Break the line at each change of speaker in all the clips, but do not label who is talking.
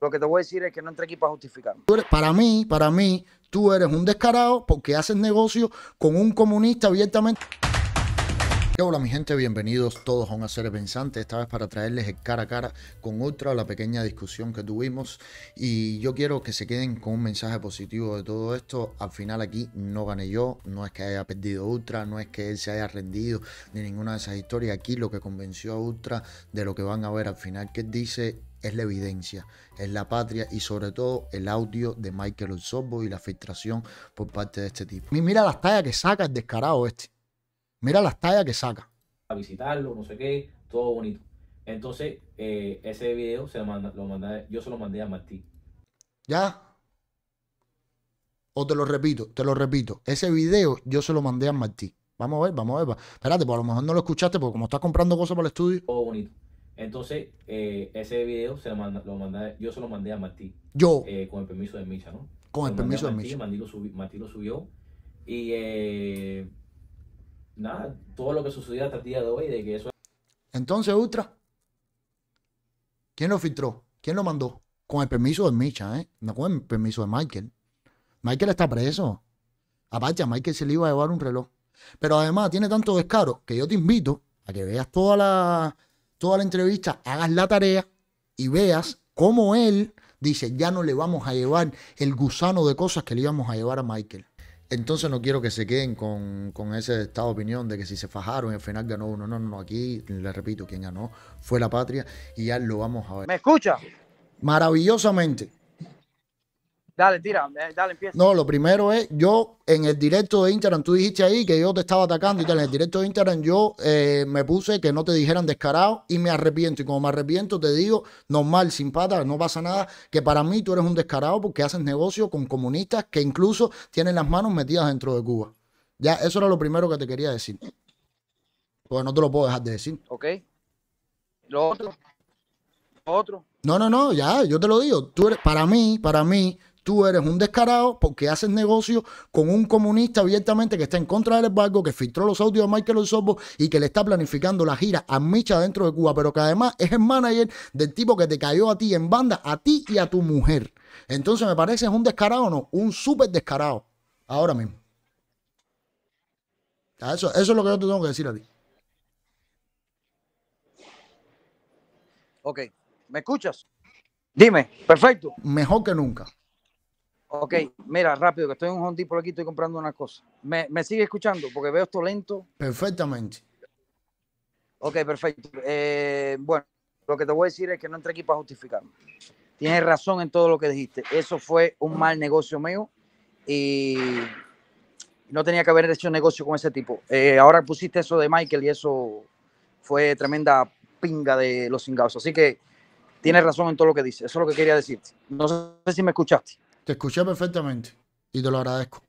Lo que te voy a decir es que no entre aquí para justificar.
Para mí, para mí, tú eres un descarado porque haces negocio con un comunista abiertamente. Hola mi gente, bienvenidos todos a un hacer pensante, esta vez para traerles el cara a cara con Ultra, la pequeña discusión que tuvimos y yo quiero que se queden con un mensaje positivo de todo esto, al final aquí no gané yo, no es que haya perdido Ultra, no es que él se haya rendido ni ninguna de esas historias, aquí lo que convenció a Ultra de lo que van a ver al final que dice es la evidencia, es la patria y sobre todo el audio de Michael Osorbo y la filtración por parte de este tipo. mira las tallas que saca el descarado este. Mira las tallas que saca.
A visitarlo,
no sé qué, todo bonito. Entonces, eh, ese video se lo manda, lo yo se lo mandé a Martí. ¿Ya? O te lo repito, te lo repito. Ese video yo se lo mandé a Martí. Vamos a ver, vamos a ver. Espérate, pues a lo mejor no lo escuchaste porque como estás comprando cosas para el estudio. Todo bonito. Entonces, eh, ese video se lo manda, yo se lo mandé a Martí. Yo. Eh, con el permiso de Micha, ¿no? Con el permiso de Micha. Martí, lo subió, y nada, todo lo que sucedió hasta el día de hoy, de que eso... Entonces, Ultra, ¿quién lo filtró? ¿Quién lo mandó? Con el permiso de Micha, ¿eh? No con el permiso de Michael. Michael está preso. Aparte, a Michael se le iba a llevar un reloj. Pero además tiene tanto descaro que yo te invito a que veas toda la, toda la entrevista, hagas la tarea y veas cómo él dice, ya no le vamos a llevar el gusano de cosas que le íbamos a llevar a Michael. Entonces no quiero que se queden con, con, ese estado de opinión de que si se fajaron el al final ganó uno. No, no, no. Aquí, le repito, quien ganó fue la patria y ya lo vamos a ver. ¿Me escucha? Maravillosamente.
Dale, tira, dale, empieza.
No, lo primero es, yo en el directo de Instagram, tú dijiste ahí que yo te estaba atacando y tal, en el directo de Instagram yo eh, me puse que no te dijeran descarado y me arrepiento. Y como me arrepiento, te digo, normal, sin patas, no pasa nada, que para mí tú eres un descarado porque haces negocio con comunistas que incluso tienen las manos metidas dentro de Cuba. Ya, eso era lo primero que te quería decir. Porque no te lo puedo dejar de decir.
Ok. Lo otro. Lo otro.
No, no, no, ya, yo te lo digo. Tú eres, para mí, para mí, tú eres un descarado porque haces negocio con un comunista abiertamente que está en contra del embargo, que filtró los audios de Michael Osorbo y que le está planificando la gira a Micha dentro de Cuba, pero que además es el manager del tipo que te cayó a ti en banda, a ti y a tu mujer. Entonces me parece un descarado, no, un súper descarado. Ahora mismo. Ah, eso, eso es lo que yo te tengo que decir a ti.
Ok, ¿me escuchas?
Dime, perfecto. Mejor que nunca.
Ok, mira, rápido, que estoy en un Home por aquí, estoy comprando una cosa. ¿Me, sigue escuchando? Porque veo esto lento.
Perfectamente.
Ok, perfecto. Eh, bueno, lo que te voy a decir es que no entré aquí para justificarme. Tienes razón en todo lo que dijiste. Eso fue un mal negocio mío y no tenía que haber hecho negocio con ese tipo. Eh, ahora pusiste eso de Michael y eso fue tremenda pinga de los cingados. Así que tienes razón en todo lo que dices. Eso es lo que quería decirte. No
sé si me escuchaste. Te escuché perfectamente y te lo agradezco.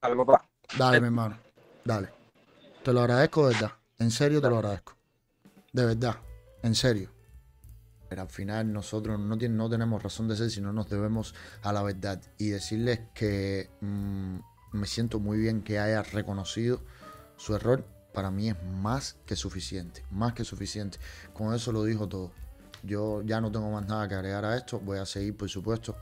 Dale, papá. Dale, mi hermano. Dale. Te lo agradezco, de verdad. En serio, te lo agradezco. De verdad. En serio. Pero al final nosotros no, tenemos razón de ser, si no nos debemos a la verdad. Y decirles que mm, me siento muy bien que haya reconocido su error. Para mí es más que suficiente. Más que suficiente. Con eso lo dijo todo yo ya no tengo más nada que agregar a esto, voy a seguir, por supuesto,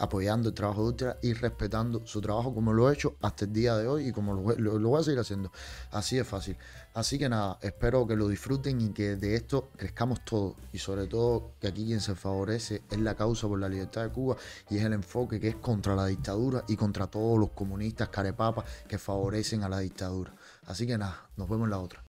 apoyando el trabajo de Ultra y respetando su trabajo como lo he hecho hasta el día de hoy y como lo, voy a seguir haciendo. Así de fácil. Así que nada, espero que lo disfruten y que de esto crezcamos todos. Y sobre todo que aquí quien se favorece es la causa por la libertad de Cuba y es el enfoque que es contra la dictadura y contra todos los comunistas carepapas que favorecen a la dictadura. Así que nada, nos vemos en la otra.